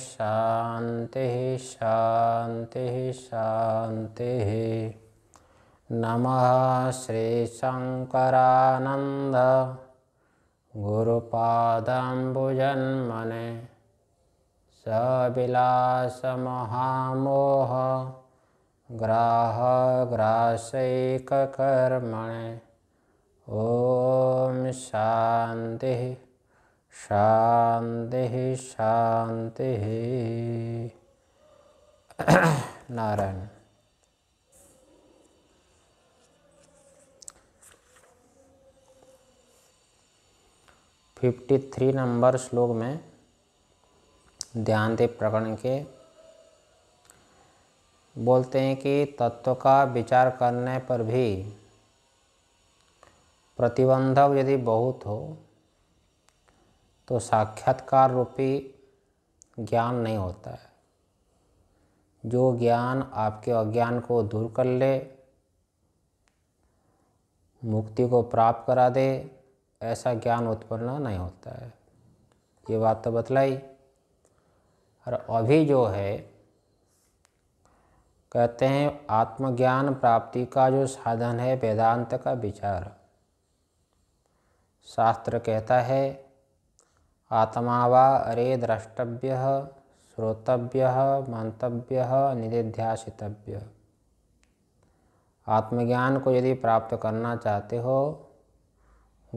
शान्तिः शान्तिः शान्तिः नमः श्रीशङ्करानन्द गुरुपादाम्बुजन्मने सविलासमहामोह ग्राहग्रासैककर्मणे ॐ शान्तिः शांति शांति नारायण फिफ्टी थ्री नंबर श्लोक में ध्यान दे प्रकरण के बोलते हैं कि तत्व का विचार करने पर भी प्रतिबंधक यदि बहुत हो तो साक्षात्कार रूपी ज्ञान नहीं होता है जो ज्ञान आपके अज्ञान को दूर कर ले मुक्ति को प्राप्त करा दे ऐसा ज्ञान उत्पन्न नहीं होता है ये बात तो बतलाई और अभी जो है कहते हैं आत्मज्ञान प्राप्ति का जो साधन है वेदांत का विचार शास्त्र कहता है आत्मा वा अरे द्रष्टव्य श्रोतव्य मंतव्य निधिध्यासित आत्मज्ञान को यदि प्राप्त करना चाहते हो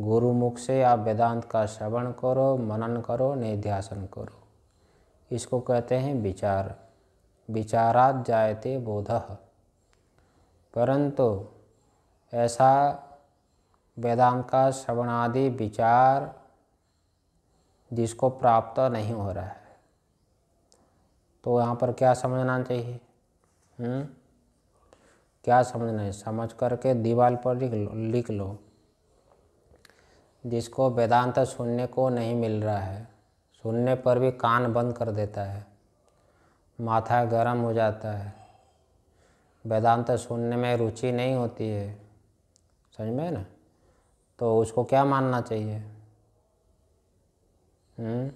गुरु मुख से आप वेदांत का श्रवण करो मनन करो निध्यासन करो इसको कहते हैं विचार विचारात जायते बोध परंतु ऐसा वेदांत का श्रवणादि विचार जिसको प्राप्त नहीं हो रहा है तो यहाँ पर क्या समझना चाहिए हुँ? हम्म? क्या समझना है समझ करके दीवार पर लिख लो लिख लो जिसको वेदांत सुनने को नहीं मिल रहा है सुनने पर भी कान बंद कर देता है माथा गर्म हो जाता है वेदांत सुनने में रुचि नहीं होती है समझ में ना तो उसको क्या मानना चाहिए हम्म?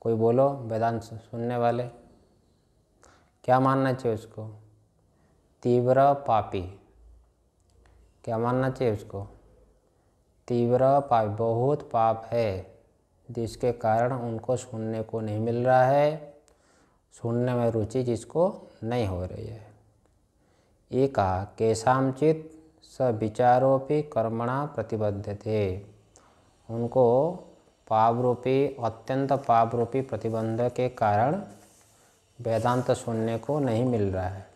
कोई बोलो वेदांत सुनने वाले क्या मानना चाहिए उसको तीव्र पापी क्या मानना चाहिए उसको तीव्र पाप बहुत पाप है जिसके कारण उनको सुनने को नहीं मिल रहा है सुनने में रुचि जिसको नहीं हो रही है ये कहा केशामचित स पर कर्मणा प्रतिबद्ध थे उनको पापरूपी अत्यंत पापरूपी प्रतिबंध के कारण वेदांत सुनने को नहीं मिल रहा है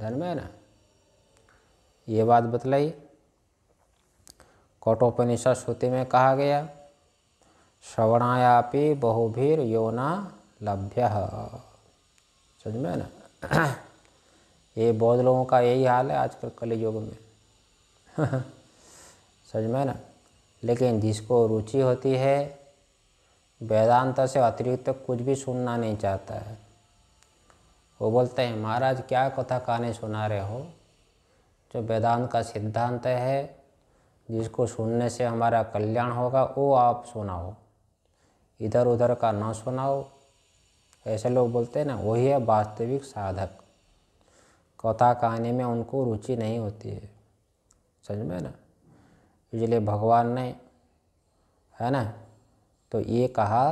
धर्म है ना ये बात बतलाई कौटोपनिषद श्रुति में कहा गया श्रवणायापी बहुभीर योना लभ्य समझ में ना ये बौद्ध लोगों का यही हाल है आजकल कलयुग में समझ में ना लेकिन जिसको रुचि होती है वेदांत से अतिरिक्त तो कुछ भी सुनना नहीं चाहता है वो बोलते हैं महाराज क्या कथा कहानी सुना रहे हो जो वेदांत का सिद्धांत है जिसको सुनने से हमारा कल्याण होगा वो आप सुनाओ इधर उधर का ना सुनाओ ऐसे लोग बोलते हैं ना वही है वास्तविक साधक कथा कहने में उनको रुचि नहीं होती है समझ में ना इसलिए भगवान ने है ना तो ये कहा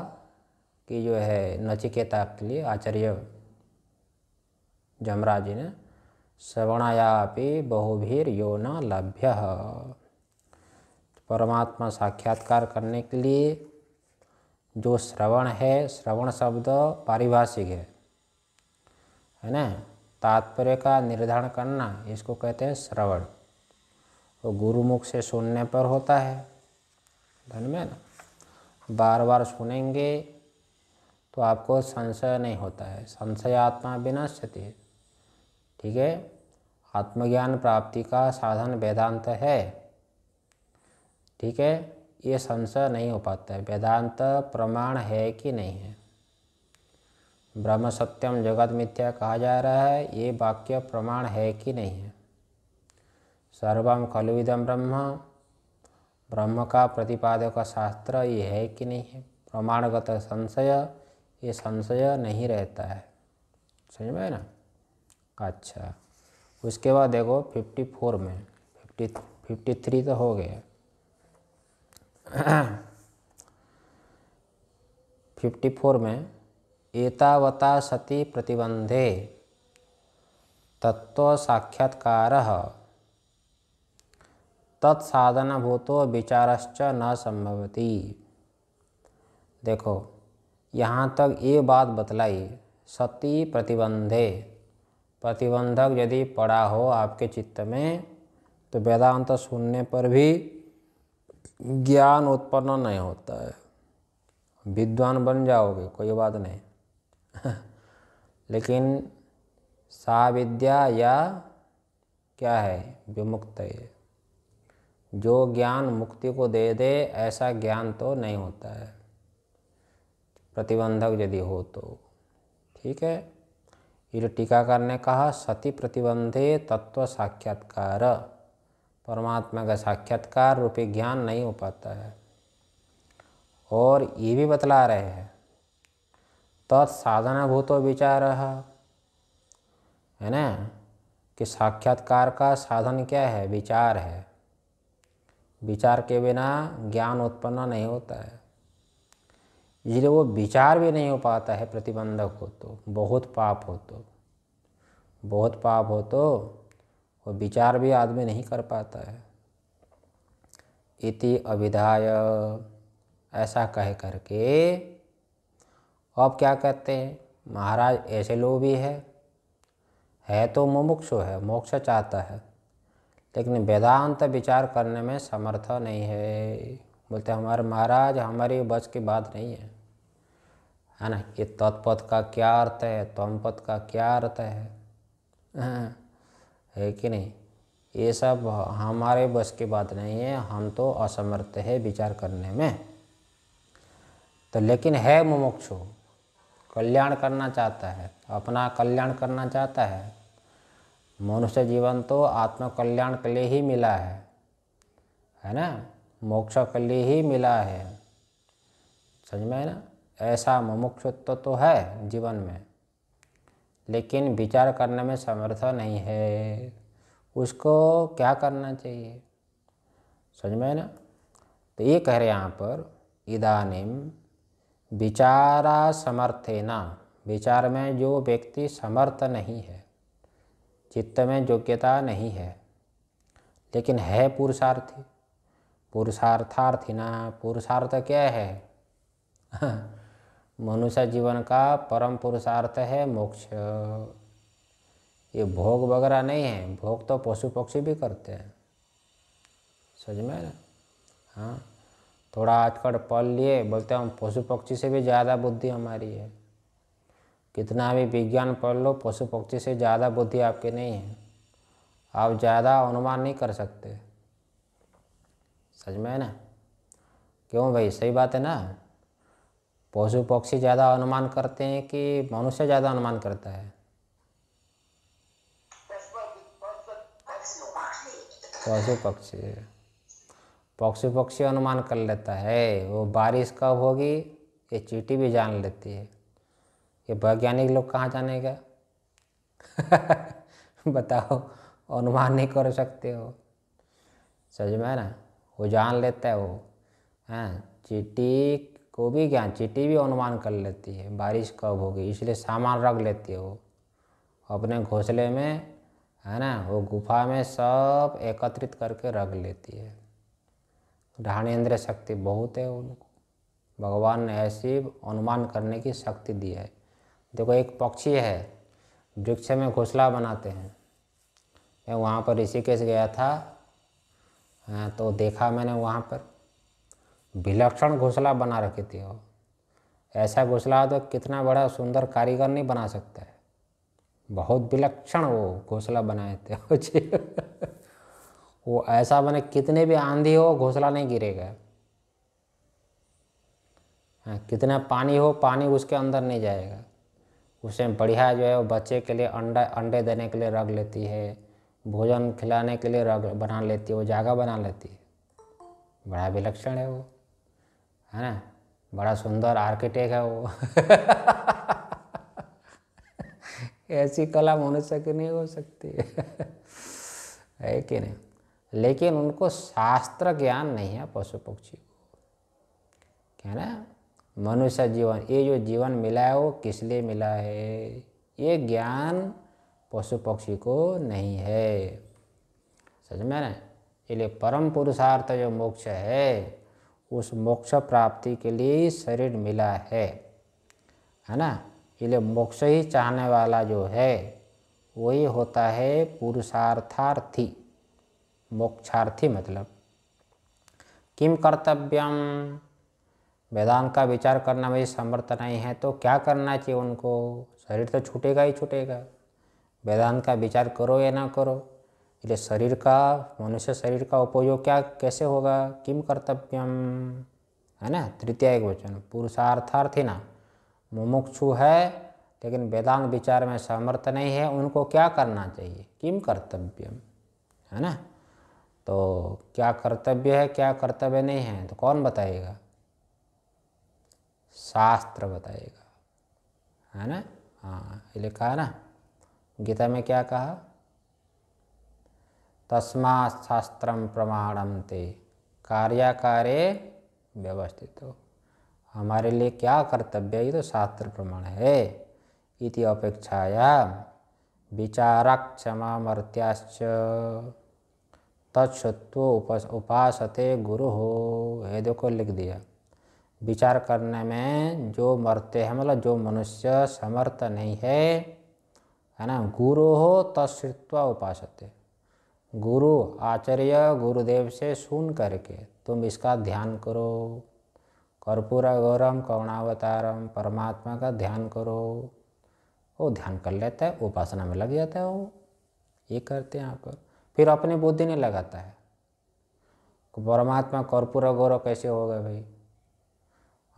कि जो है नचिकेता के लिए आचार्य जमराज जी ने श्रवणायापि बहुभीर यो न लभ्य परमात्मा साक्षात्कार करने के लिए जो श्रवण है श्रवण शब्द पारिभाषिक है है ना तात्पर्य का निर्धारण करना इसको कहते हैं श्रवण तो गुरुमुख से सुनने पर होता है धन में ना बार बार सुनेंगे तो आपको संशय नहीं होता है संशय आत्मा विनाश्यति ठीक है आत्मज्ञान प्राप्ति का साधन वेदांत है ठीक है ये संशय नहीं हो पाता है वेदांत प्रमाण है कि नहीं है ब्रह्म सत्यम जगत मिथ्या कहा जा रहा है ये वाक्य प्रमाण है कि नहीं है सर्व खलुविदम ब्रह्म ब्रह्म का प्रतिपादक शास्त्र ये है कि नहीं है प्रमाणगत संशय ये संशय नहीं रहता है समझ में ना अच्छा उसके बाद देखो फिफ्टी फोर में फिफ्टी फिफ्टी थ्री तो हो गया फिफ्टी फोर में एतावता सती प्रतिबंधे तत्व साक्षात्कार तत्साधन भूतो विचारश्च न संभवती देखो यहाँ तक ये बात बतलाई सती प्रतिबंधे प्रतिबंधक यदि पड़ा हो आपके चित्त में तो वेदांत सुनने पर भी ज्ञान उत्पन्न नहीं होता है विद्वान बन जाओगे कोई बात नहीं लेकिन साविद्या या क्या है विमुक्त है जो ज्ञान मुक्ति को दे दे ऐसा ज्ञान तो नहीं होता है प्रतिबंधक यदि हो तो ठीक है ये टीकाकार ने कहा सती प्रतिबंधे तत्व साक्षात्कार परमात्मा का साक्षात्कार रूपी ज्ञान नहीं हो पाता है और ये भी बतला रहे हैं तत्साधनाभूतो विचार है ना कि साक्षात्कार का साधन क्या है विचार है विचार के बिना ज्ञान उत्पन्न नहीं होता है इसलिए वो विचार भी नहीं हो पाता है प्रतिबंधक हो तो बहुत पाप हो तो बहुत पाप हो तो वो विचार भी आदमी नहीं कर पाता है इति अभिधाय ऐसा कह करके अब क्या कहते हैं महाराज ऐसे लोग भी है है तो मुमुक्षु है मोक्ष चाहता है लेकिन वेदांत विचार करने में समर्थ नहीं है बोलते हमारे महाराज हमारी बस की बात नहीं है है ना ये तत्पथ का क्या अर्थ है तम पद का क्या अर्थ है हाँ, है कि नहीं ये सब हमारे बस की बात नहीं है हम तो असमर्थ है विचार करने में तो लेकिन है मुमुक्षु कल्याण करना चाहता है अपना कल्याण करना चाहता है मनुष्य जीवन तो आत्मकल्याण के लिए ही मिला है है ना मोक्ष के लिए ही मिला है समझ में ना ऐसा मुमुक्षत्व तो है जीवन में लेकिन विचार करने में समर्थ नहीं है उसको क्या करना चाहिए समझ में ना तो ये कह रहे यहाँ पर इदानिम विचारा समर्थे ना विचार में जो व्यक्ति समर्थ नहीं है चित्त में योग्यता नहीं है लेकिन है पुरुषार्थी पुरुषार्थार्थी ना पुरुषार्थ क्या है मनुष्य जीवन का परम पुरुषार्थ है मोक्ष ये भोग वगैरह नहीं है भोग तो पशु पक्षी भी करते हैं समझ में हाँ थोड़ा अटकट पल लिए बोलते हम पशु पक्षी से भी ज़्यादा बुद्धि हमारी है कितना भी विज्ञान पढ़ लो पशु पक्षी से ज़्यादा बुद्धि आपके नहीं है आप ज़्यादा अनुमान नहीं कर सकते सच में ना क्यों भाई सही बात है ना पशु पक्षी ज़्यादा अनुमान करते हैं कि मनुष्य ज़्यादा अनुमान करता है पशु पक्षी पशु पक्षी अनुमान कर लेता है वो बारिश कब होगी ये चीटी भी जान लेती है ये वैज्ञानिक लोग कहाँ जाने गए बताओ अनुमान नहीं कर सकते हो सच में ना वो जान लेता है वो हैं हाँ, चीटी को भी ज्ञान चीटी भी अनुमान कर लेती है बारिश कब होगी इसलिए सामान रख लेती है वो अपने घोंसले में है ना वो गुफा में सब एकत्रित करके रख लेती है इंद्र शक्ति बहुत है उनको भगवान ने ऐसी अनुमान करने की शक्ति दी है देखो एक पक्षी है वृक्ष में घोंसला बनाते हैं मैं वहाँ पर ऋषिकेश गया था हाँ, तो देखा मैंने वहाँ पर विलक्षण घोंसला बना रखी थी वो ऐसा घोंसला तो कितना बड़ा सुंदर कारीगर नहीं बना सकता है बहुत विलक्षण वो घोंसला बनाए थे वो ऐसा बने कितने भी आंधी हो घोंसला नहीं गिरेगा हाँ, कितना पानी हो पानी उसके अंदर नहीं जाएगा उसे बढ़िया जो है वो बच्चे के लिए अंडा अंडे देने के लिए रख लेती है भोजन खिलाने के लिए रग बना लेती है वो जागा बना लेती है बड़ा विलक्षण है वो है ना बड़ा सुंदर आर्किटेक्ट है वो ऐसी कला मनुष्य की नहीं हो सकती है कि नहीं लेकिन उनको शास्त्र ज्ञान नहीं है पशु पक्षी को क्या ना मनुष्य जीवन ये जो जीवन मिला है वो किस लिए मिला है ये ज्ञान पशु पक्षी को नहीं है समझ में ना इसलिए परम पुरुषार्थ जो मोक्ष है उस मोक्ष प्राप्ति के लिए ही शरीर मिला है है ना इसलिए मोक्ष ही चाहने वाला जो है वही होता है पुरुषार्थार्थी मोक्षार्थी मतलब किम कर्तव्यम वेदांत का विचार करना में समर्थ नहीं है तो क्या करना चाहिए उनको शरीर तो छूटेगा ही छूटेगा वेदांत का विचार करो या ना करो इसलिए शरीर का मनुष्य शरीर का उपयोग क्या कैसे होगा किम कर्तव्यम है ना तृतीय एक वचन पुरुषार्थार्थी ना मुमुक्षु है लेकिन वेदांत विचार में समर्थ नहीं है उनको क्या करना चाहिए किम कर्तव्यम है ना तो क्या कर्तव्य है क्या कर्तव्य नहीं है तो कौन बताएगा शास्त्र बताएगा है ना हाँ इसलिए कहा ना गीता में क्या कहा तस्मा शास्त्र प्रमाणम ते कार्याकारे व्यवस्थित हो हमारे लिए क्या कर्तव्य है ये तो शास्त्र प्रमाण है इति अपेक्षाया विचारक क्षमा मर्त्याश्च तत्सत्व उपास उपासते गुरु हो ये देखो लिख दिया विचार करने में जो मरते हैं मतलब जो मनुष्य समर्थ नहीं है है ना गुरु हो तत्वा उपास गुरु आचार्य गुरुदेव से सुन करके तुम इसका ध्यान करो कर्पूर गौरम करुणावतारम परमात्मा का ध्यान करो वो ध्यान कर लेता है उपासना में लग जाता है वो ये करते हैं यहाँ पर फिर अपनी बुद्धि नहीं लगाता है परमात्मा कर्पूर गौरव कैसे होगा भाई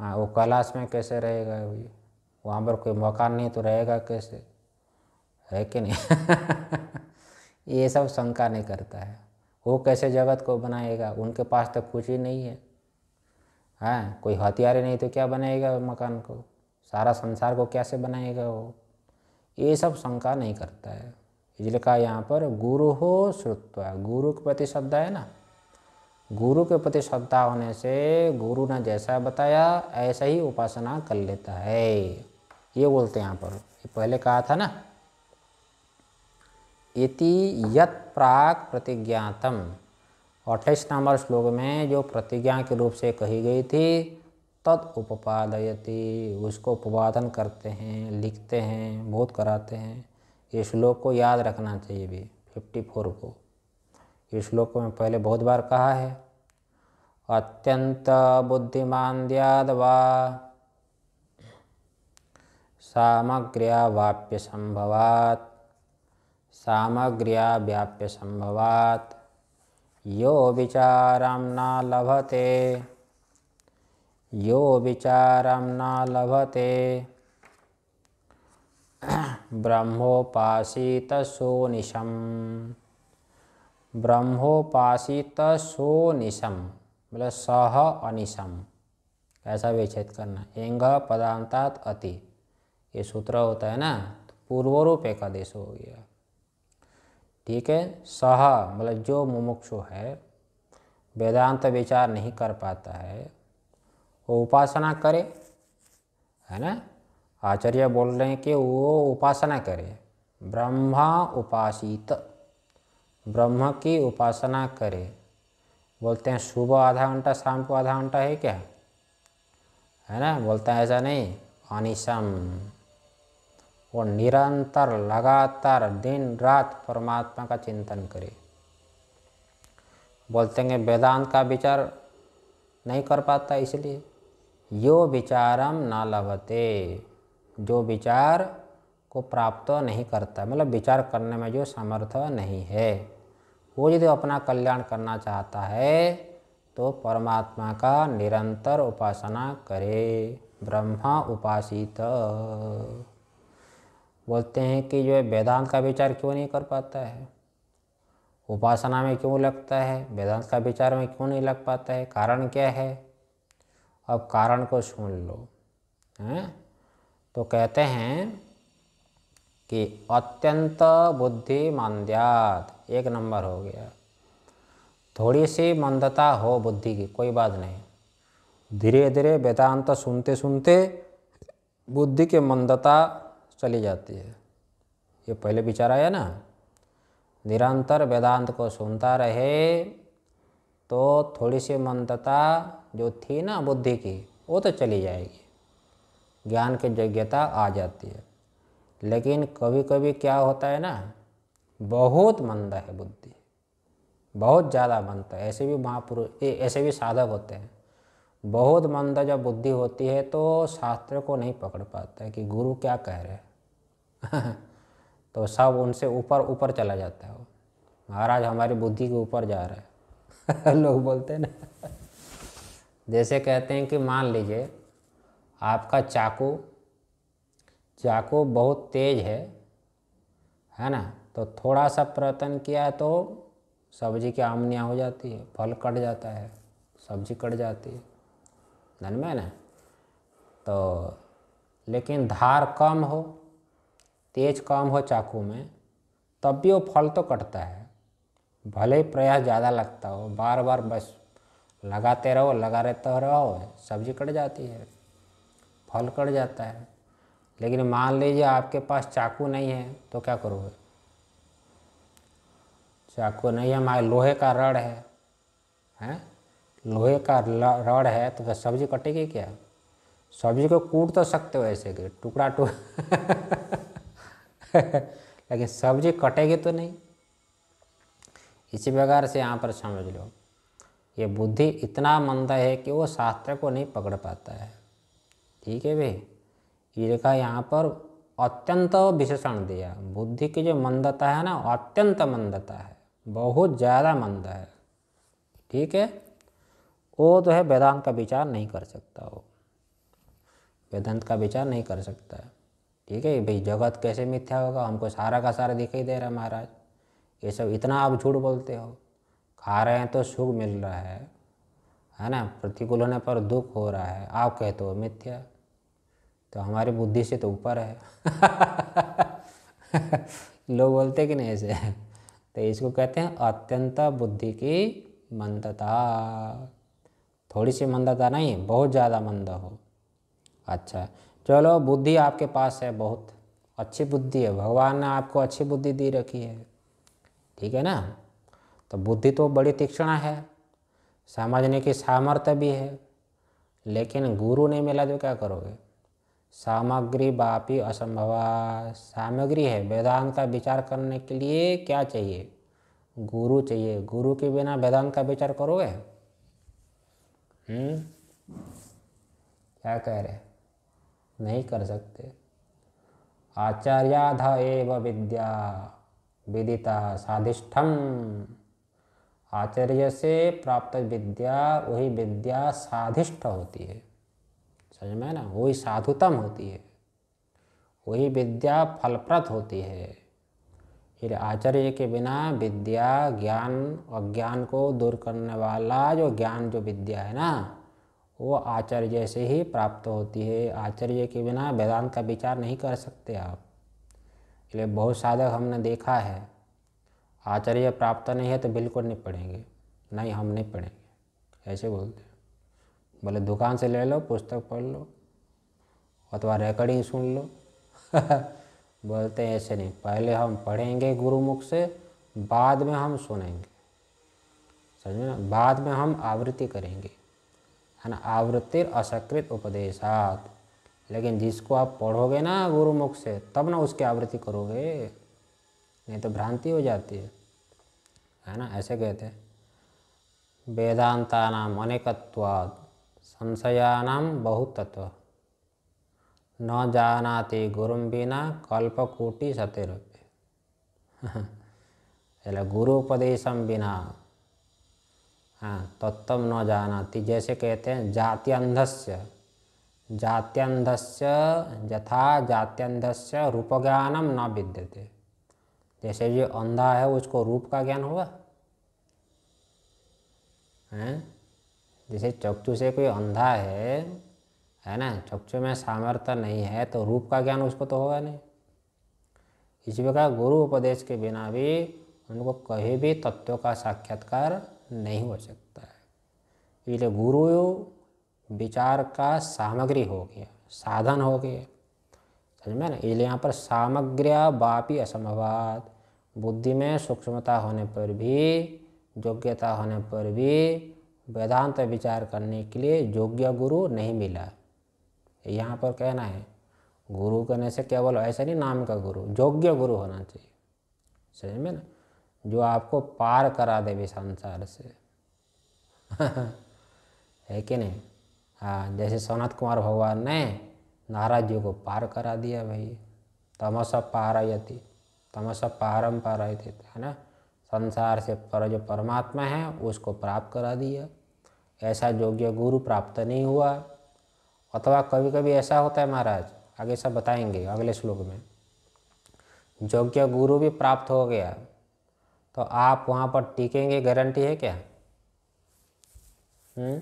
हाँ वो कैलाश में कैसे रहेगा अभी वहाँ पर कोई मकान नहीं तो रहेगा कैसे है कि नहीं ये सब शंका नहीं करता है वो कैसे जगत को बनाएगा उनके पास तो कुछ ही नहीं है हाँ कोई हथियार नहीं तो क्या बनाएगा मकान को सारा संसार को कैसे बनाएगा वो ये सब शंका नहीं करता है इसलिए कहा यहाँ पर गुरु हो श्रुत्वा गुरु के प्रति शब्द है ना गुरु के प्रति श्रद्धा होने से गुरु ने जैसा बताया ऐसा ही उपासना कर लेता है ये बोलते हैं यहाँ पर पहले कहा था ना इति यत प्राक प्रतिज्ञातम अट्ठाईस नंबर श्लोक में जो प्रतिज्ञा के रूप से कही गई थी तद उपपादयति उसको उपवादन करते हैं लिखते हैं बहुत कराते हैं ये श्लोक को याद रखना चाहिए भी फिफ्टी फोर को ये श्लोक में पहले बहुत बार कहा है अत्यंत बुद्धिमान दयादवा सामग्र्या वाप्य संभवात सामग्र्या व्याप्य संभवात यो विचाराम न लभते यो विचार न लभते ब्रह्मोपासी सोनिशम ब्रह्मोपासित सोनिशम मतलब सह अनिशम कैसा विच्छेद करना एंग पदांतात अति ये सूत्र होता है ना तो पूर्वरूप एकादेश हो गया ठीक है सह मतलब जो मुमुक्षु है वेदांत विचार नहीं कर पाता है वो उपासना करे है ना आचार्य बोल रहे हैं कि वो उपासना करे ब्रह्मा उपासित ब्रह्म की उपासना करे बोलते हैं सुबह आधा घंटा शाम को आधा घंटा है क्या है ना बोलता है ऐसा नहीं अनिशम वो निरंतर लगातार दिन रात परमात्मा का चिंतन करे बोलते हैं वेदांत का विचार नहीं कर पाता इसलिए यो विचारम ना लभते जो विचार को प्राप्त नहीं करता मतलब विचार करने में जो समर्थ नहीं है वो यदि अपना कल्याण करना चाहता है तो परमात्मा का निरंतर उपासना करे ब्रह्मा उपासित बोलते हैं कि जो है वेदांत का विचार क्यों नहीं कर पाता है उपासना में क्यों लगता है वेदांत का विचार में क्यों नहीं लग पाता है कारण क्या है अब कारण को सुन लो हैं तो कहते हैं कि अत्यंत बुद्धि मंद्यात एक नंबर हो गया थोड़ी सी मंदता हो बुद्धि की कोई बात नहीं धीरे धीरे वेदांत सुनते सुनते बुद्धि की मंदता चली जाती है ये पहले विचार आया ना निरंतर वेदांत को सुनता रहे तो थोड़ी सी मंदता जो थी ना बुद्धि की वो तो चली जाएगी ज्ञान की योग्यता आ जाती है लेकिन कभी कभी क्या होता है ना बहुत मंद है बुद्धि बहुत ज़्यादा मंद है ऐसे भी महापुरुष ऐसे भी साधक होते हैं बहुत मंद जब बुद्धि होती है तो शास्त्र को नहीं पकड़ पाता है कि गुरु क्या कह रहे हैं तो सब उनसे ऊपर ऊपर चला जाता है वो महाराज हमारी बुद्धि के ऊपर जा रहा है लोग बोलते हैं ना जैसे कहते हैं कि मान लीजिए आपका चाकू चाकू बहुत तेज है है ना तो थोड़ा सा प्रयत्न किया तो सब्जी की आमनिया हो जाती है फल कट जाता है सब्जी कट जाती है धन में ना तो लेकिन धार कम हो तेज कम हो चाकू में तब भी वो फल तो कटता है भले ही प्रयास ज़्यादा लगता हो बार बार बस लगाते रहो लगा रहते रहो सब्जी कट जाती है फल कट जाता है लेकिन मान लीजिए आपके पास चाकू नहीं है तो क्या करोगे चाकू नहीं है हमारे लोहे का रड है हैं लोहे का रड है तो, फिर सब्जी कटेगी क्या सब्जी को कूट तो सकते हो ऐसे के टुकड़ा टुक लेकिन सब्जी कटेगी तो नहीं इसी प्रकार से यहाँ पर समझ लो ये बुद्धि इतना मंदा है कि वो शास्त्र को नहीं पकड़ पाता है ठीक है भाई ये देखा यहाँ पर अत्यंत विशेषण दिया बुद्धि की जो मंदता है ना अत्यंत मंदता है बहुत ज़्यादा मंद है ठीक है वो तो है वेदांत का विचार नहीं कर सकता वो वेदांत का विचार नहीं कर सकता है ठीक है भाई जगत कैसे मिथ्या होगा हमको सारा का सारा दिखाई दे रहा है महाराज ये सब इतना आप झूठ बोलते हो खा रहे हैं तो सुख मिल रहा है है ना प्रतिकूल होने पर दुख हो रहा है आप कहते हो मिथ्या तो हमारी बुद्धि से तो ऊपर है लोग बोलते कि नहीं ऐसे तो इसको कहते हैं अत्यंत बुद्धि की मंदता थोड़ी सी मंदता नहीं बहुत ज़्यादा मंद हो अच्छा चलो बुद्धि आपके पास है बहुत अच्छी बुद्धि है भगवान ने आपको अच्छी बुद्धि दी रखी है ठीक है ना तो बुद्धि तो बड़ी तीक्ष्ण है समझने की सामर्थ्य भी है लेकिन गुरु नहीं मिला तो क्या करोगे सामग्री बापी असंभवा सामग्री है वेदांत का विचार करने के लिए क्या चाहिए गुरु चाहिए गुरु के बिना वेदांत का विचार करोगे हम्म? क्या कह रहे नहीं कर सकते आचार्याध एव विद्या विदिता साधिष्ठम आचार्य से प्राप्त विद्या वही विद्या साधिष्ठ होती है समझ में ना वही साधुतम होती है वही विद्या फलप्रद होती है फिर आचार्य के बिना विद्या ज्ञान अज्ञान को दूर करने वाला जो ज्ञान जो विद्या है ना वो आचार्य से ही प्राप्त होती है आचार्य के बिना वेदांत का विचार नहीं कर सकते आप इसलिए बहुत साधक हमने देखा है आचार्य प्राप्त नहीं है तो बिल्कुल नहीं पढ़ेंगे नहीं हम नहीं पढ़ेंगे ऐसे बोलते बोले दुकान से ले लो पुस्तक पढ़ लो अथवा रिकॉर्डिंग सुन लो बोलते हैं ऐसे नहीं पहले हम पढ़ेंगे गुरुमुख से बाद में हम सुनेंगे समझे में बाद में हम आवृत्ति करेंगे है ना आवृत्ति असकृत उपदेशात लेकिन जिसको आप पढ़ोगे ना गुरुमुख से तब ना उसकी आवृत्ति करोगे नहीं तो भ्रांति हो जाती है है ना ऐसे कहते हैं वेदांता नाम अनेकत्वाद संशयानाम बहुतत्व न जानाति गुरु बिना कल्पकोटि सतेरपे એટલે ગુરુ ઉપદેશમ हाँ तत्व न जानाति जैसे कहते हैं जात्यंधस्य जात्यंधस्य यथा जात्यंधस्य रूपज्ञानम न विद्यते जैसे जो अंधा है उसको रूप का ज्ञान होगा हैं जैसे चक्षु से कोई अंधा है है ना चक्षु में सामर्थ्य नहीं है तो रूप का ज्ञान उसको तो होगा नहीं इसी प्रकार गुरु उपदेश के बिना भी उनको कहीं भी तत्वों का साक्षात्कार नहीं हो सकता है इसलिए गुरु विचार का सामग्री हो गया साधन हो गया समझ में ना इसलिए यहाँ पर सामग्री बापी असमवाद बुद्धि में सूक्ष्मता होने पर भी योग्यता होने पर भी वेदांत विचार करने के लिए योग्य गुरु नहीं मिला यहाँ पर कहना है गुरु कहने से केवल ऐसा नहीं नाम का गुरु योग्य गुरु होना चाहिए समझ में ना जो आपको पार करा दे भी संसार से है कि नहीं हाँ जैसे सोनाथ कुमार भगवान ने नाराज जी को पार करा दिया भाई तमस पारयति तमस पारम पारयति है ना संसार से पर जो परमात्मा है उसको प्राप्त करा दिया ऐसा योग्य गुरु प्राप्त नहीं हुआ अथवा कभी कभी ऐसा होता है महाराज आगे सब बताएंगे अगले श्लोक में योग्य गुरु भी प्राप्त हो गया तो आप वहाँ पर टिकेंगे गारंटी है क्या हम्म?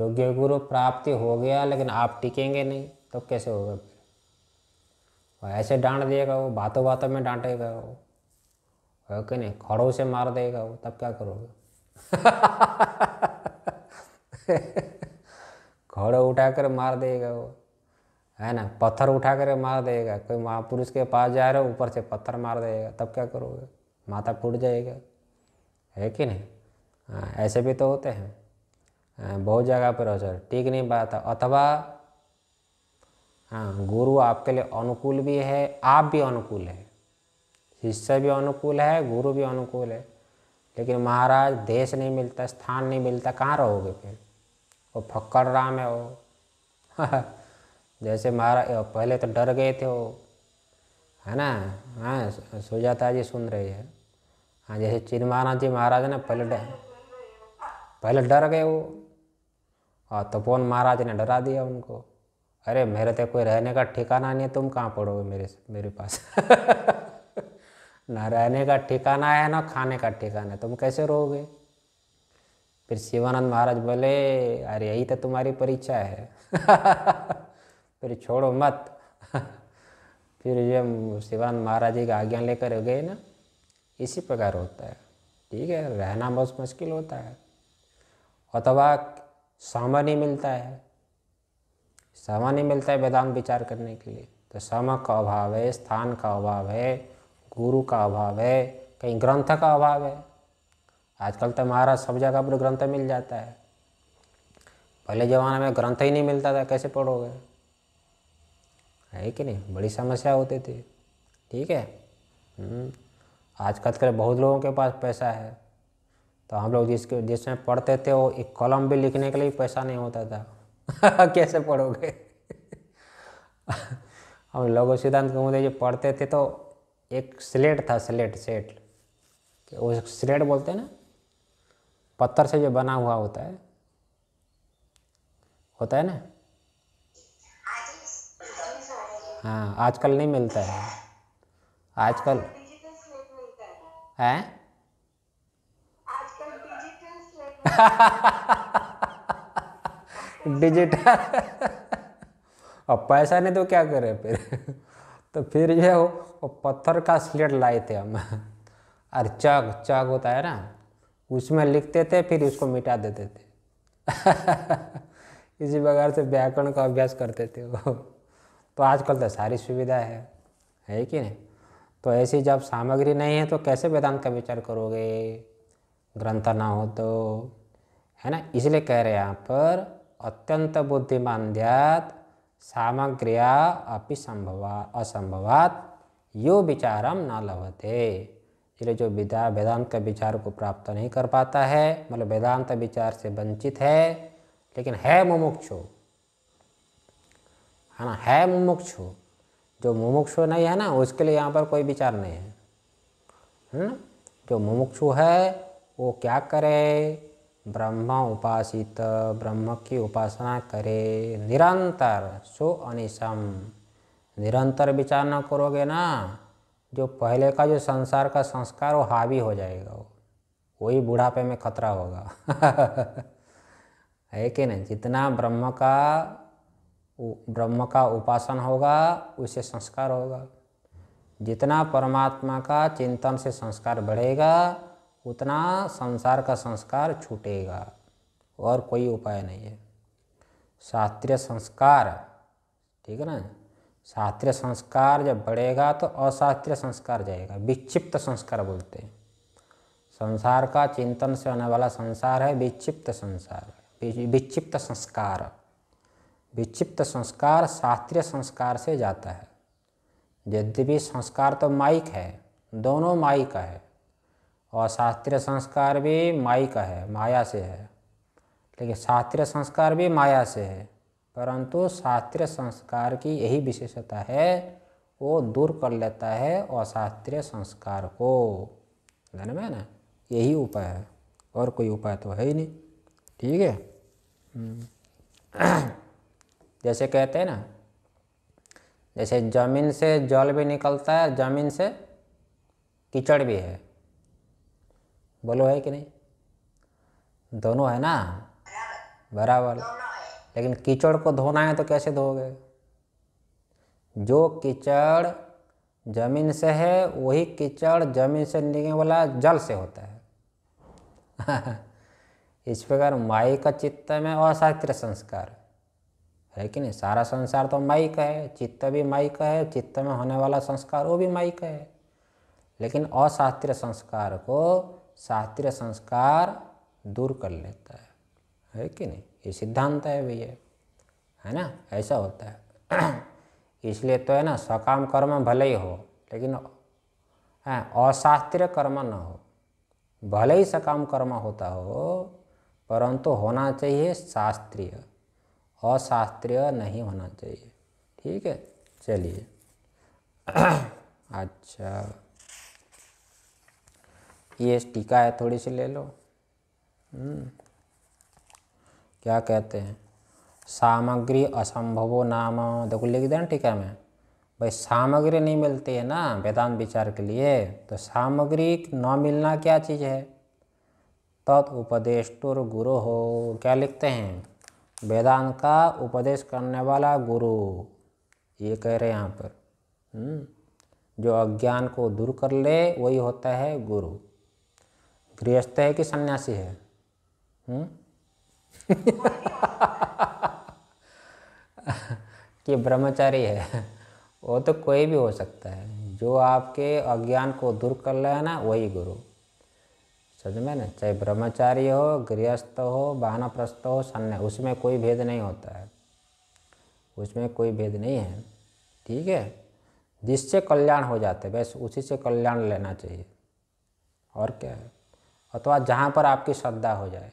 योग्य गुरु प्राप्ति हो गया लेकिन आप टिकेंगे नहीं तो कैसे होगा फिर ऐसे डांट देगा वो बातों बातों में डांटेगा वो ओके नहीं खड़ों से मार देगा वो तब क्या करोगे घोड़ा उठाकर मार देगा वो है ना पत्थर उठा कर मार देगा कोई महापुरुष के पास जा रहे हो ऊपर से पत्थर मार देगा तब क्या करोगे माथा फूट जाएगा है कि नहीं आ, हाँ, ऐसे भी तो होते हैं आ, हाँ, बहुत जगह पर हो सर ठीक नहीं बात है अथवा हाँ गुरु आपके लिए अनुकूल भी है आप भी अनुकूल है शिष्य भी अनुकूल है गुरु भी अनुकूल है लेकिन महाराज देश नहीं मिलता स्थान नहीं मिलता कहाँ रहोगे फिर वो फक्कर राम है वो जैसे महाराज पहले तो डर गए थे वो है ना हाँ सुजाता जी सुन रही है हाँ जैसे चिन्माना जी महाराज ने पहले डर पहले डर गए वो और तपोन तो महाराज ने डरा दिया उनको अरे मेरे तो कोई रहने का ठिकाना नहीं है तुम कहाँ पड़ोगे मेरे मेरे पास ना रहने का ठिकाना है ना खाने का ठिकाना है तो तुम कैसे रहोगे फिर शिवानंद महाराज बोले अरे यही तो तुम्हारी परीक्षा है फिर छोड़ो मत फिर ये शिवानंद महाराज जी की आज्ञा लेकर गए ना इसी प्रकार होता है ठीक है रहना बहुत मुश्किल होता है अथवा सामा नहीं मिलता है सामा नहीं मिलता है वेदांत विचार करने के लिए तो समय का अभाव है स्थान का अभाव है गुरु का अभाव है कहीं ग्रंथ का अभाव है आजकल तो महाराज सब जगह पर ग्रंथ मिल जाता है पहले ज़माने में ग्रंथ ही नहीं मिलता था कैसे पढ़ोगे है कि नहीं बड़ी समस्या होती थी ठीक है हम्म। आज कल बहुत लोगों के पास पैसा है तो हम लोग जिसके जिसमें पढ़ते थे वो एक कॉलम भी लिखने के लिए पैसा नहीं होता था कैसे पढ़ोगे हम लोग सिद्धांत कमुदे जी पढ़ते थे तो एक स्लेट था स्लेट सेट वो स्लेट बोलते हैं ना पत्थर से जो बना हुआ होता है होता है ना हाँ आजकल नहीं मिलता है आजकल है डिजिटल अब पैसा नहीं तो क्या करें फिर तो फिर ये वो पत्थर का स्लेट लाए थे हम और चग चग होता है ना उसमें लिखते थे फिर उसको मिटा देते थे इसी प्रकार से व्याकरण का अभ्यास करते थे वो तो आजकल तो सारी सुविधा है है कि नहीं तो ऐसी जब सामग्री नहीं है तो कैसे वेदांत का विचार करोगे ग्रंथ ना हो तो है ना इसलिए कह रहे हैं यहाँ पर अत्यंत बुद्धिमान ध्यात सामग्रिया अपि संभवा असंभवात यो विचारम न लभते इसलिए जो विद्या वेदांत का विचार को प्राप्त नहीं कर पाता है मतलब वेदांत विचार से वंचित है लेकिन है मुमुक्षु है ना है मुमुक्षु जो मुमुक्षु नहीं है ना उसके लिए यहाँ पर कोई विचार नहीं है न? हम्म? जो मुमुक्षु है वो क्या करे ब्रह्म उपासित ब्रह्म की उपासना करे निरंतर सो अनिशम निरंतर विचार न करोगे ना जो पहले का जो संसार का संस्कार वो हावी हो जाएगा वो वही बुढ़ापे में खतरा होगा है कि नहीं जितना ब्रह्म का ब्रह्म का उपासन होगा उससे संस्कार होगा जितना परमात्मा का चिंतन से संस्कार बढ़ेगा उतना संसार का संस्कार छूटेगा और कोई उपाय नहीं है शास्त्रीय संस्कार ठीक है ना शास्त्रीय संस्कार जब बढ़ेगा तो अशास्त्रीय संस्कार जाएगा विक्षिप्त संस्कार बोलते हैं संसार का चिंतन से आने वाला संसार है विक्षिप्त संसार विक्षिप्त संस्कार विक्षिप्त संस्कार शास्त्रीय संस्कार से जाता है यद्यपि संस्कार तो माइक है दोनों माई का है और शास्त्रीय संस्कार भी माई का है माया से है लेकिन शास्त्रीय संस्कार भी माया से है परंतु शास्त्रीय संस्कार की यही विशेषता है वो दूर कर लेता है अशास्त्रीय संस्कार को धन में ना यही उपाय है और कोई उपाय तो है ही नहीं ठीक है हम्म। जैसे कहते हैं ना जैसे जमीन से जल भी निकलता है जमीन से कीचड़ भी है बोलो है कि नहीं दोनों है ना बराबर लेकिन कीचड़ को धोना है तो कैसे धोगे जो कीचड़ जमीन से है वही कीचड़ जमीन से निकलने वाला जल से होता है इस प्रकार माई का चित्त में अशास्त्रीय संस्कार है कि नहीं सारा संसार तो माई का है चित्त भी माई का है चित्त में होने वाला संस्कार वो भी माई का है लेकिन अशास्त्रीय संस्कार को शास्त्रीय संस्कार दूर कर लेता है है कि नहीं ये सिद्धांत है भैया है ना ऐसा होता है इसलिए तो है ना सकाम कर्म भले ही हो लेकिन हाँ, अशास्त्रीय कर्म न हो भले ही सकाम कर्म होता हो परंतु होना चाहिए शास्त्रीय अशास्त्रीय नहीं होना चाहिए ठीक है चलिए अच्छा ये टीका है थोड़ी सी ले लो हम्म, क्या कहते हैं सामग्री असंभवो नाम देखो लिख देना टीका में भाई सामग्री नहीं मिलती है ना वेदांत विचार के लिए तो सामग्री न मिलना क्या चीज़ है तत् तो गुरु हो क्या लिखते हैं वेदांत का उपदेश करने वाला गुरु ये कह रहे हैं यहाँ पर हम्म, जो अज्ञान को दूर कर ले वही होता है गुरु गृहस्थ है कि सन्यासी है हम्म? कि ब्रह्मचारी है वो तो कोई भी हो सकता है जो आपके अज्ञान को दूर कर ले ना वही गुरु समझ में ना चाहे ब्रह्मचारी हो गृहस्थ हो वानप्रस्थ हो सन्या उसमें कोई भेद नहीं होता है उसमें कोई भेद नहीं है ठीक है जिससे कल्याण हो जाते बस उसी से कल्याण लेना चाहिए और क्या है अथवा जहाँ पर आपकी श्रद्धा हो जाए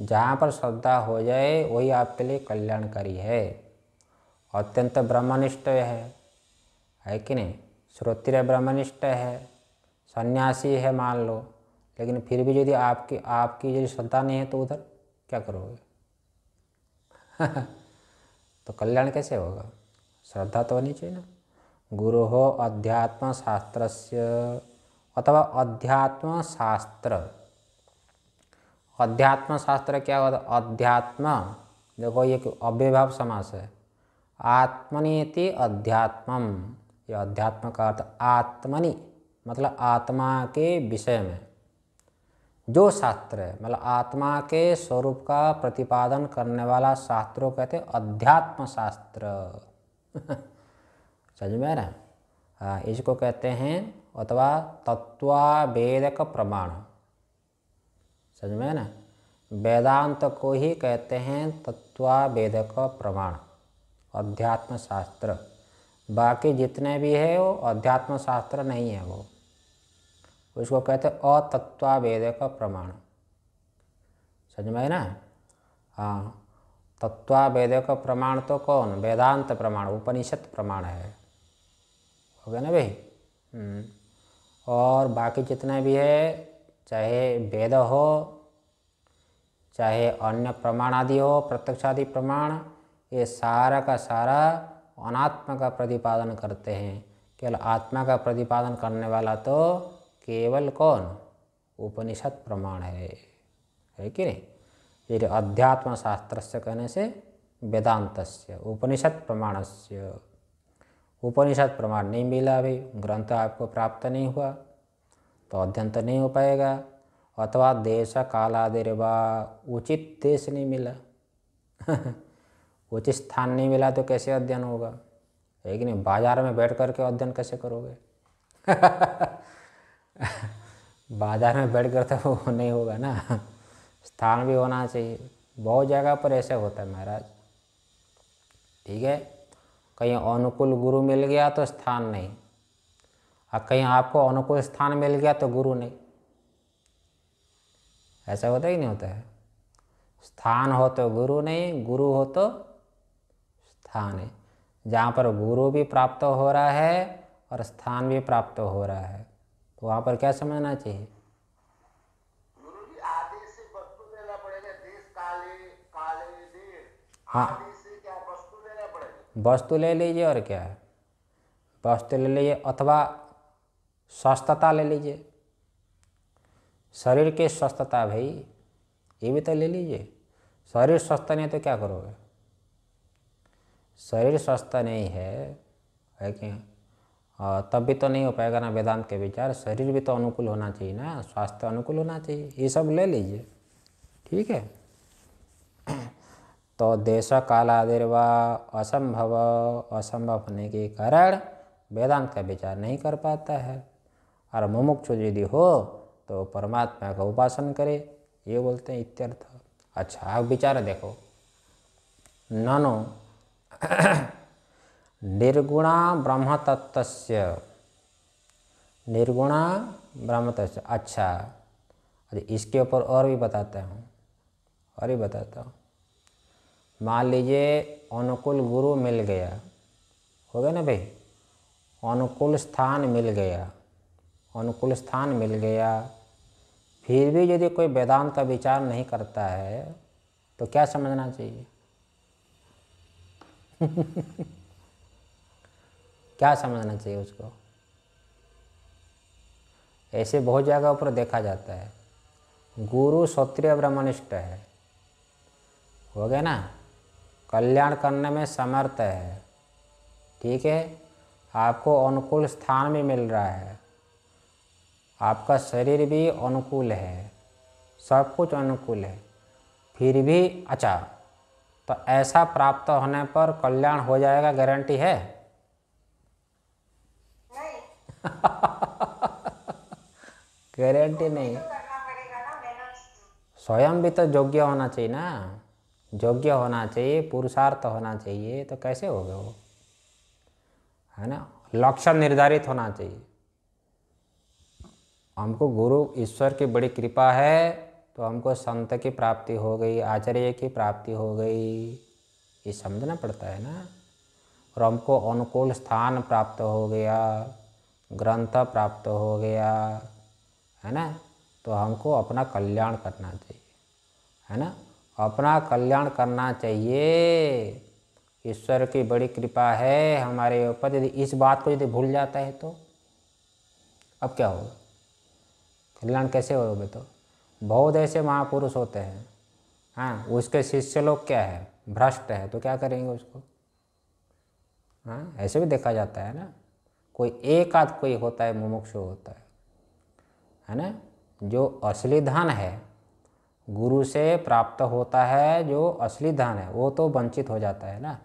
जहाँ पर श्रद्धा हो जाए वही आपके लिए कल्याणकारी है अत्यंत ब्रह्मनिष्ठ है है कि नहीं श्रोतिर ब्रह्मनिष्ठ है सन्यासी है मान लो लेकिन फिर भी यदि आपकी आपकी यदि श्रद्धा नहीं है तो उधर क्या करोगे तो कल्याण कैसे होगा श्रद्धा तो होनी चाहिए ना गुरु हो अध्यात्म शास्त्र से अथवा अध्यात्म शास्त्र अध्यात्म शास्त्र क्या होता है अध्यात्म देखो ये अव्यभाव समास है आत्मनीति अध्यात्मम ये अध्यात्म का अर्थ आत्मनि मतलब आत्मा के विषय में जो शास्त्र है मतलब आत्मा के स्वरूप का प्रतिपादन करने वाला शास्त्रों कहते अध्यात्म शास्त्र समझ में रहे हाँ, इसको कहते हैं अथवा तत्वावेदक प्रमाण समझ में ना वेदांत को ही कहते हैं तत्वावेदक प्रमाण अध्यात्म शास्त्र बाकी जितने भी है वो अध्यात्म शास्त्र नहीं है वो उसको कहते हैं अतत्वावेदक प्रमाण समझ में ना हाँ तत्वावेदक प्रमाण तो कौन वेदांत प्रमाण उपनिषद प्रमाण है हो गया ना भाई हम्म। और बाकी जितना भी है चाहे वेद हो चाहे अन्य प्रमाण आदि हो प्रत्यक्षादि प्रमाण ये सारा का सारा अनात्मा का प्रतिपादन करते हैं केवल आत्मा का प्रतिपादन करने वाला तो केवल कौन उपनिषद प्रमाण है है कि नहीं ये अध्यात्म शास्त्र से कहने से वेदांत उपनिषद प्रमाण से उपनिषद प्रमाण नहीं मिला अभी ग्रंथ आपको प्राप्त नहीं हुआ तो अध्ययन तो नहीं हो पाएगा अथवा देश कालादेर व उचित देश नहीं मिला उचित स्थान नहीं मिला तो कैसे अध्ययन होगा है नहीं बाजार में बैठ कर के अध्ययन कैसे करोगे बाजार में बैठ कर तो वो नहीं होगा ना स्थान भी होना चाहिए बहुत जगह पर ऐसे होता है महाराज ठीक है कहीं अनुकूल गुरु मिल गया तो स्थान नहीं और कहीं आपको अनुकूल स्थान मिल गया तो गुरु नहीं ऐसा होता ही नहीं होता है स्थान हो तो गुरु नहीं गुरु हो तो स्थान है जहाँ पर गुरु भी प्राप्त हो रहा है और स्थान भी प्राप्त हो रहा है तो वहाँ पर क्या समझना चाहिए हाँ वस्तु ले लीजिए और क्या है वस्तु ले लीजिए अथवा स्वस्थता ले लीजिए शरीर के स्वस्थता भाई ये भी तो ले लीजिए शरीर स्वस्थ नहीं तो क्या करोगे शरीर स्वस्थ नहीं है है कि तब भी तो नहीं हो पाएगा ना वेदांत के विचार शरीर भी तो अनुकूल होना चाहिए ना स्वास्थ्य अनुकूल होना चाहिए ये सब ले लीजिए ठीक है तो देश कालादिर्वा असंभव असंभव होने के कारण वेदांत का विचार नहीं कर पाता है और मुमुक्ष यदि हो तो परमात्मा का उपासन करे ये बोलते हैं इत्यर्थ अच्छा आप विचार देखो ननु निर्गुणा ब्रह्म तत्व निर्गुणा ब्रह्म तत्व अच्छा इसके ऊपर और भी बताता हूँ और भी बताता हूँ मान लीजिए अनुकूल गुरु मिल गया हो गया ना भाई अनुकूल स्थान मिल गया अनुकूल स्थान मिल गया फिर भी यदि कोई वेदांत का विचार नहीं करता है तो क्या समझना चाहिए क्या समझना चाहिए उसको ऐसे बहुत जगह पर देखा जाता है गुरु क्षत्रिय ब्रह्मनिष्ठ है हो गया ना कल्याण करने में समर्थ है ठीक है आपको अनुकूल स्थान भी मिल रहा है आपका शरीर भी अनुकूल है सब कुछ अनुकूल है फिर भी अच्छा तो ऐसा प्राप्त होने पर कल्याण हो जाएगा गारंटी है गारंटी नहीं तो तो। स्वयं भी तो योग्य होना चाहिए ना योग्य होना चाहिए पुरुषार्थ होना चाहिए तो कैसे हो गए वो है ना लक्ष्य निर्धारित होना चाहिए हमको गुरु ईश्वर की बड़ी कृपा है तो हमको संत की प्राप्ति हो गई आचार्य की प्राप्ति हो गई ये समझना पड़ता है ना और हमको अनुकूल स्थान प्राप्त हो गया ग्रंथ प्राप्त हो गया है ना तो हमको अपना कल्याण करना चाहिए है ना अपना कल्याण करना चाहिए ईश्वर की बड़ी कृपा है हमारे ऊपर यदि इस बात को यदि भूल जाता है तो अब क्या होगा कल्याण कैसे होगा तो बहुत ऐसे महापुरुष होते हैं हाँ उसके शिष्य लोग क्या है भ्रष्ट है तो क्या करेंगे उसको हाँ ऐसे भी देखा जाता है ना कोई एक आध कोई होता है मुमुक्ष होता है है ना जो असली धन है गुरु से प्राप्त होता है जो असली धन है वो तो वंचित हो जाता है ना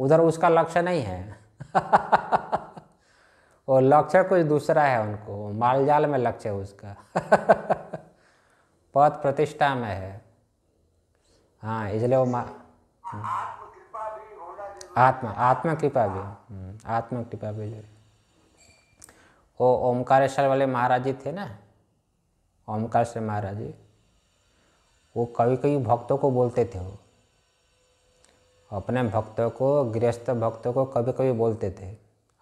उधर उसका लक्ष्य नहीं है वो लक्ष्य कुछ दूसरा है उनको मालजाल में लक्ष्य है उसका पद प्रतिष्ठा में है हाँ इसलिए वो मा आत्मा हाँ। आत्मा कृपा भी आत्मा कृपा हम्म, भी जरूरी वो ओमकारेश्वर वाले महाराज जी थे ना ओमकारेश्वर महाराज जी वो कभी कभी भक्तों को बोलते थे वो अपने भक्तों को गृहस्थ भक्तों को कभी कभी बोलते थे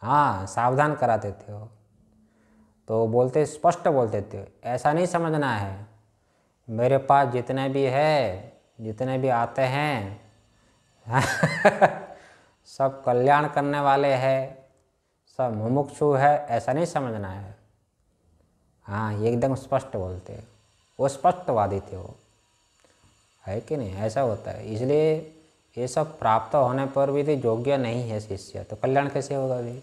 हाँ सावधान कराते थे वो तो बोलते स्पष्ट बोलते थे ऐसा नहीं समझना है मेरे पास जितने भी है जितने भी आते हैं सब कल्याण करने वाले हैं सब मुमुक्षु है ऐसा नहीं समझना है हाँ एकदम स्पष्ट बोलते वो स्पष्टवादी थे वो है कि नहीं ऐसा होता है इसलिए ये सब प्राप्त होने पर भी तो योग्य नहीं है शिष्य तो कल्याण कैसे होगा अभी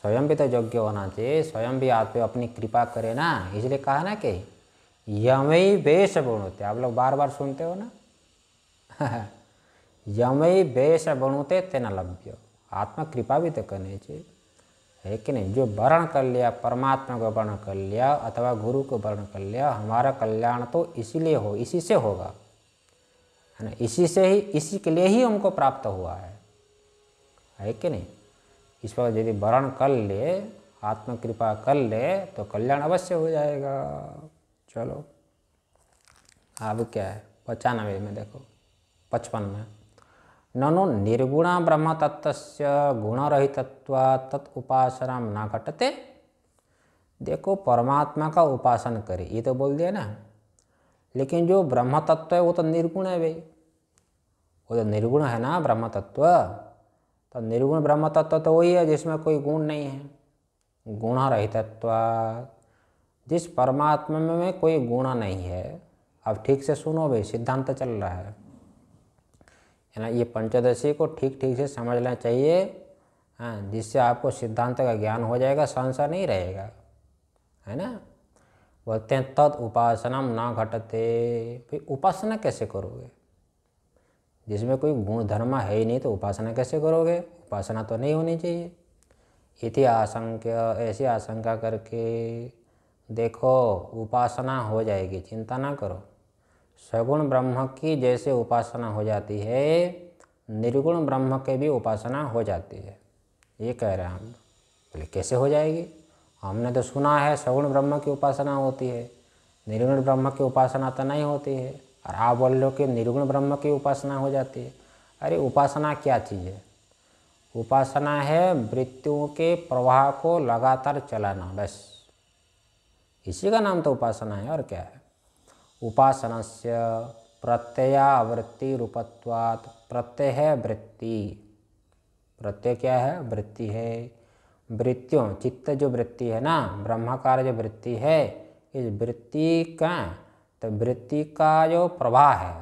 स्वयं भी तो योग्य होना चाहिए स्वयं भी आप अपनी कृपा करे ना इसलिए कहा ना कि यमई बेश बणुते आप लोग बार बार सुनते हो ना यमई बेश बणुते तेना लभ्य आत्मा कृपा भी तो करनी चाहिए है कि नहीं जो वर्ण कर लिया परमात्मा को वर्ण कर लिया अथवा गुरु को वर्ण कर लिया हमारा कल्याण तो इसीलिए हो इसी से होगा है ना इसी से ही इसी के लिए ही हमको प्राप्त हुआ है है कि नहीं इस पर यदि वर्ण कर ले आत्म कृपा कर ले तो कल्याण अवश्य हो जाएगा चलो अब क्या है पचानवे में देखो पचपन में ननु निर्गुण ब्रह्म तत्व गुणरहितत्वा तत् उपासना न घटते देखो परमात्मा का उपासन करे ये तो बोल दिया ना लेकिन जो ब्रह्म तत्व है वो तो निर्गुण है भाई वो तो निर्गुण है ना ब्रह्म तत्व तो निर्गुण ब्रह्म तत्व तो वही है जिसमें कोई गुण नहीं है गुण तत्व जिस परमात्मा में कोई गुण नहीं है अब ठीक से सुनो भाई सिद्धांत चल रहा है है ना ये पंचदशी को ठीक ठीक से समझना चाहिए हाँ जिससे आपको सिद्धांत का ज्ञान हो जाएगा संशय नहीं रहेगा है ना बोलते हैं तद उपासना ना घटते फिर उपासना कैसे करोगे जिसमें कोई गुण धर्म है ही नहीं तो उपासना कैसे करोगे उपासना तो नहीं होनी चाहिए इति आशंका ऐसी आशंका करके देखो उपासना हो जाएगी चिंता ना करो सगुण ब्रह्म की जैसे उपासना हो जाती है निर्गुण ब्रह्म की भी उपासना हो जाती है ये कह रहे हैं हम बोले कैसे हो जाएगी हमने तो सुना है सगुण ब्रह्म की उपासना होती है निर्गुण ब्रह्म की उपासना तो नहीं होती है और आप बोल लो कि निर्गुण ब्रह्म की उपासना हो जाती है अरे उपासना क्या चीज़ है उपासना है मृत्युओं के प्रवाह को लगातार चलाना बस इसी का नाम तो उपासना है और क्या है उपासन से प्रत्ययावृत्ति रूपत्वात् प्रत्यय है वृत्ति प्रत्यय क्या है वृत्ति है वृत्तियों चित्त जो वृत्ति है ना ब्रह्माकार जो वृत्ति है इस वृत्ति का तो वृत्ति का जो प्रवाह है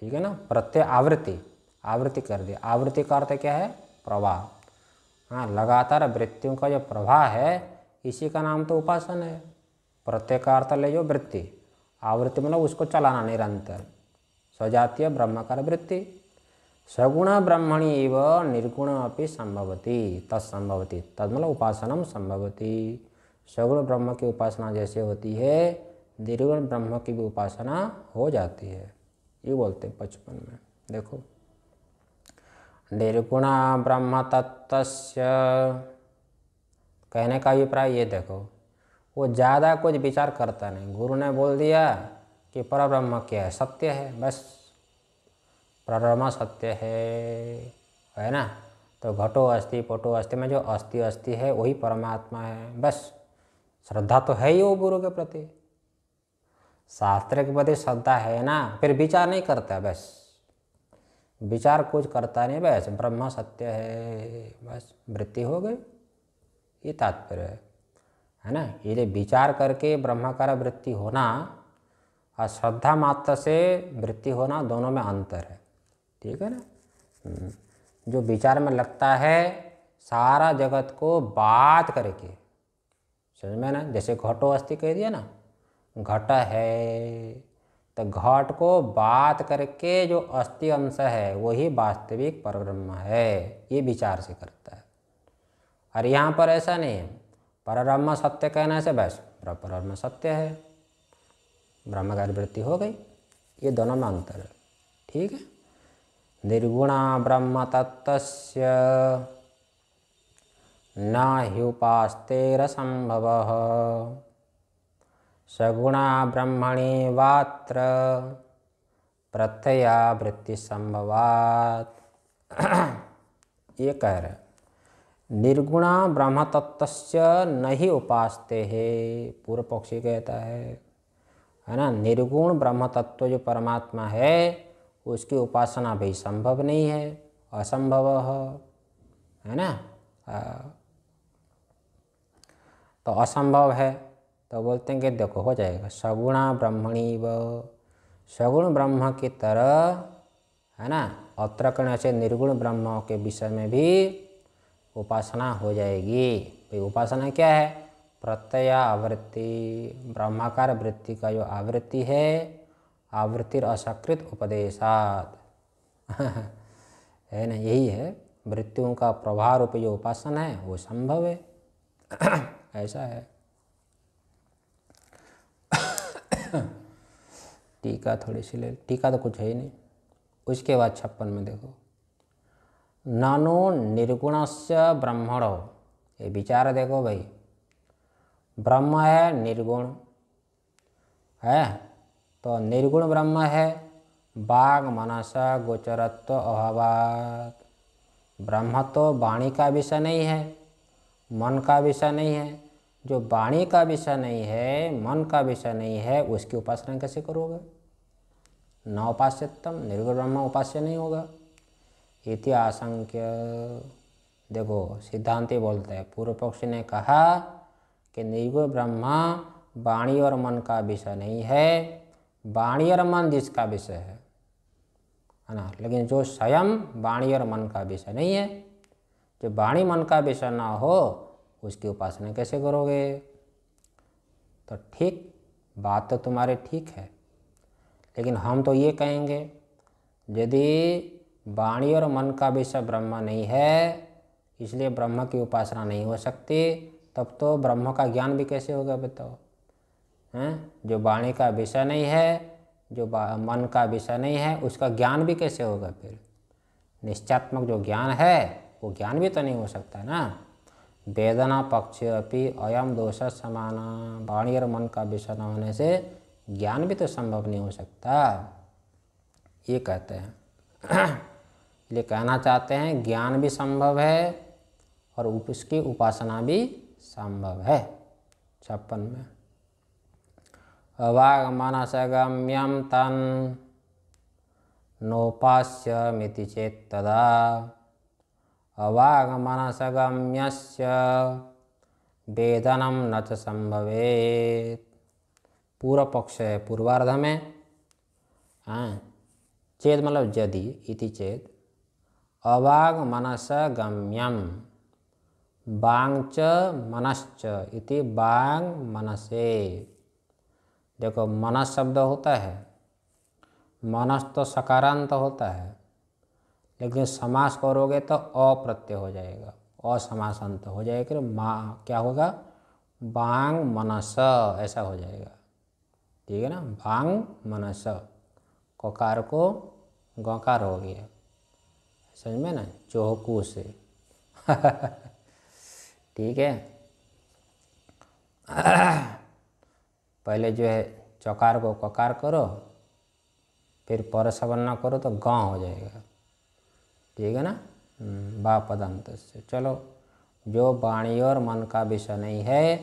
ठीक है ना प्रत्यय आवृत्ति आवृत्ति कर दिया आवृत्ति का अर्थ क्या है प्रवाह हाँ लगातार वृत्तियों का जो प्रवाह है इसी का नाम तो उपासन है प्रत्यय का अर्थ ले जो वृत्ति आवृत्ति मतलब उसको चलाना निरंतर स्वजातीय कर वृत्ति स्वगुण ब्रह्मणी एव निर्गुण अपनी संभवती तत्संभवती तद मतलब उपासना संभवती स्वगुण ब्रह्म की उपासना जैसे होती है निर्गुण ब्रह्म की भी उपासना हो जाती है ये बोलते हैं बचपन में देखो निर्गुण ब्रह्म तत्व कहने का अभिप्राय ये देखो वो ज़्यादा कुछ विचार करता नहीं गुरु ने बोल दिया कि पर ब्रह्म क्या है सत्य है बस परब्रह्म सत्य है है ना तो घटो अस्थि पटो अस्थि में जो अस्थि अस्थि है वही परमात्मा है बस श्रद्धा तो है ही वो गुरु के प्रति शास्त्र के प्रति श्रद्धा है ना फिर विचार नहीं करता बस विचार कुछ करता नहीं बस ब्रह्म सत्य है बस वृत्ति हो गई ये तात्पर्य है है ना ये विचार करके ब्रह्माकार वृत्ति होना और श्रद्धा मात्र से वृत्ति होना दोनों में अंतर है ठीक है ना हम्म। जो विचार में लगता है सारा जगत को बात करके समझ में ना जैसे घटो अस्थि कह दिया ना घट है तो घट को बात करके जो अस्थि अंश है वही वास्तविक परब्रह्म है ये विचार से करता है और यहाँ पर ऐसा नहीं है पर ब्रह्म सत्य कहने से बस ब्रह्म सत्य है ब्रह्मकारी वृत्ति हो गई ये दोनों में अंतर है ठीक है निर्गुणा ब्रह्म तत्व न ह्युपास्तेर संभव सगुणा ब्रह्मणे वात्र प्रत्यया वृत्ति संभवात ये कह रहे निर्गुणा ब्रह्म तत्व नहीं उपासते है पूर्व पक्षी कहता है है ना निर्गुण ब्रह्म तत्व जो परमात्मा है उसकी उपासना भी संभव नहीं है असंभव है ना तो असंभव है तो बोलते हैं कि देखो हो जाएगा सगुणा ब्रह्मणी व सगुण ब्रह्म की तरह है ना अत्र से निर्गुण ब्रह्म के विषय में भी उपासना हो जाएगी भाई तो उपासना क्या है प्रत्यय आवृत्ति ब्रह्माकार वृत्ति का जो आवृत्ति है आवृत्ति असकृत उपदेशात है ना यही है वृत्तियों का प्रभाव रूप जो उपासना है वो संभव है ऐसा है टीका थोड़ी सी ले टीका तो कुछ है ही नहीं उसके बाद छप्पन में देखो नानो से ब्रह्मण ये विचार देखो भाई ब्रह्म है निर्गुण है तो निर्गुण ब्रह्म है बाघ मनसा गोचरत्व अहबाद ब्रह्म तो वाणी का विषय नहीं है मन का विषय नहीं है जो वाणी का विषय नहीं है मन का विषय नहीं है उसकी उपासना कैसे करोगे न उपास्यतम निर्गुण ब्रह्म उपास्य नहीं होगा इति आशंक्य देखो सिद्धांत ही बोलते हैं पूर्व पक्ष ने कहा कि निर्गुण ब्रह्मा वाणी और मन का विषय नहीं है वाणी और मन जिसका विषय है है ना लेकिन जो स्वयं वाणी और मन का विषय नहीं है जो वाणी मन का विषय ना हो उसकी उपासना कैसे करोगे तो ठीक बात तो तुम्हारी ठीक है लेकिन हम तो ये कहेंगे यदि वाणी और मन का विषय ब्रह्म नहीं है इसलिए ब्रह्म की उपासना नहीं हो सकती तब तो ब्रह्म का ज्ञान भी कैसे होगा बताओ हैं जो वाणी का विषय नहीं है जो मन का विषय नहीं है उसका ज्ञान भी कैसे होगा फिर निश्चात्मक जो ज्ञान है वो ज्ञान भी तो नहीं हो सकता ना वेदना पक्ष अपनी अयम दोष समाना वाणी और मन का विषय न होने से ज्ञान भी तो संभव नहीं हो सकता ये कहते हैं इसलिए कहना चाहते हैं ज्ञान भी संभव है और उसकी उपासना भी संभव है छप्पन में तन तन् मिति चेत तदा गम्य वेदनम न च संभवेत् पूर्व पक्ष है पूर्वार्ध में हाँ, चेत मतलब यदि इति चेत अवाग मनस गम्यम बांग मनश्च इति बांग मनसे देखो मनस शब्द होता है मनस तो सकारांत होता है लेकिन समास करोगे तो अप्रत्यय हो जाएगा असमासांत हो जाएगा मा क्या होगा बांग मनस ऐसा हो जाएगा ठीक है ना बांग मनस ककार को गकार हो गया समझ में ना चौकू से ठीक है पहले जो है चौकार को ककार करो फिर पर परसवर्ण करो तो गाँव हो जाएगा ठीक है ना हम्म, बा पदंत से चलो जो वाणी और मन का विषय नहीं है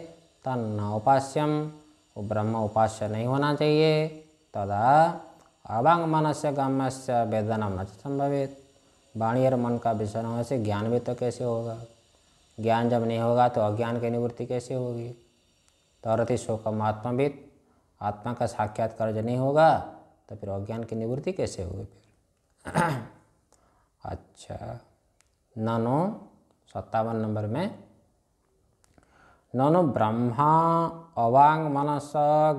तन न उपास्यम वो ब्रह्म उपास्य नहीं होना चाहिए तदा अवांग मन से गम्य से वेदना न संभवित वाणी और मन का विषय होने से ज्ञान भी तो कैसे होगा ज्ञान जब नहीं होगा तो अज्ञान की निवृत्ति कैसे होगी तो अरति शोकम भी आत्मा का साक्षात्कार जब नहीं होगा तो फिर अज्ञान की निवृत्ति कैसे होगी फिर अच्छा ननो सत्तावन नंबर में ननु ब्रह्मा अवांग मनस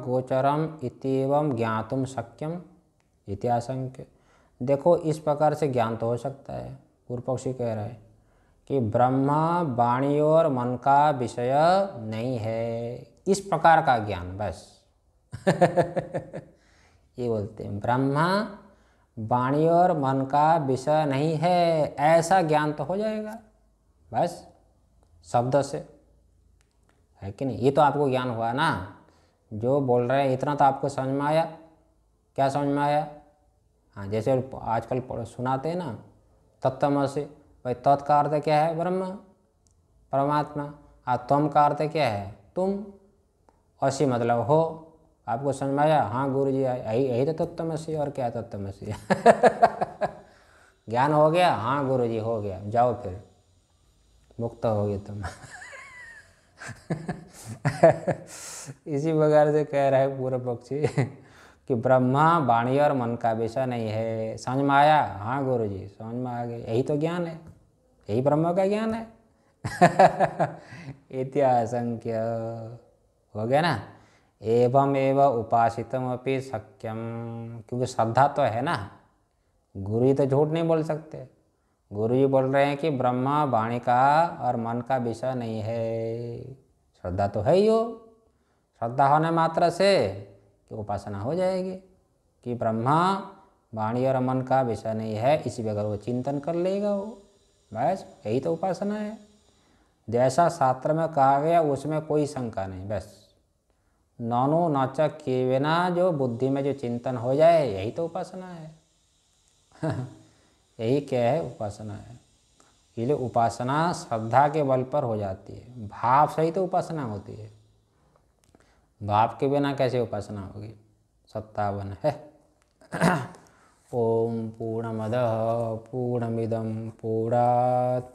गोचरम इतव ज्ञात शक्यम इतिहास देखो इस प्रकार से ज्ञान तो हो सकता है पूर्व पक्षी कह रहे हैं कि ब्रह्मा वाणी और मन का विषय नहीं है इस प्रकार का ज्ञान बस ये बोलते हैं ब्रह्मा वाणी और मन का विषय नहीं है ऐसा ज्ञान तो हो जाएगा बस शब्द से है कि नहीं ये तो आपको ज्ञान हुआ ना जो बोल रहे हैं इतना तो आपको समझ में आया क्या समझ में आया हाँ जैसे आजकल सुनाते हैं ना से भाई तत् का अर्थ क्या है ब्रह्म परमात्मा और हाँ, तुम का अर्थ क्या है तुम असी मतलब हो आपको समझ में आया हाँ गुरु जी यही यही तो तत्तमसी और क्या तत्तमसी ज्ञान हो गया हाँ गुरु जी हो गया जाओ फिर मुक्त हो गए तुम इसी प्रकार से कह रहा है पूरा पक्षी कि ब्रह्मा वाणी और मन का विषय नहीं है समझ में आया हाँ गुरु जी समझ में आ गए यही तो ज्ञान है यही ब्रह्म का ज्ञान है इत्यासंख्य हो गया ना एवं एवं उपासितम अपनी सक्यम क्योंकि श्रद्धा तो है ना गुरु जी तो झूठ नहीं बोल सकते गुरु जी बोल रहे हैं कि ब्रह्मा वाणी का और मन का विषय नहीं है श्रद्धा तो है ही हो श्रद्धा होने मात्र से की उपासना हो जाएगी कि ब्रह्मा वाणी और मन का विषय नहीं है इसी बगैर वो चिंतन कर लेगा वो बस यही तो उपासना है जैसा शास्त्र में कहा गया उसमें कोई शंका नहीं बस नानो नाचक के बिना जो बुद्धि में जो चिंतन हो जाए यही तो उपासना है यही क्या है उपासना है इसलिए उपासना श्रद्धा के बल पर हो जाती है भाव से ही तो उपासना होती है बाप के बिना कैसे उपासना होगी सत्तावन है ओम पूर्णमद पूर्णमिदम पूर्ण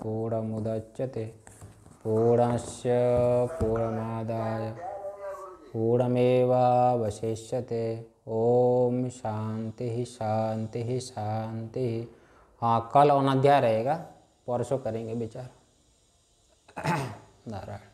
पूर्णमुदच्यते पूर्णश पूर्णमादाय पूर्णमेवावशिष्यते ओम शांति ही शांति ही शांति ही हाँ कल अनाध्याय रहेगा परसों करेंगे विचार नारायण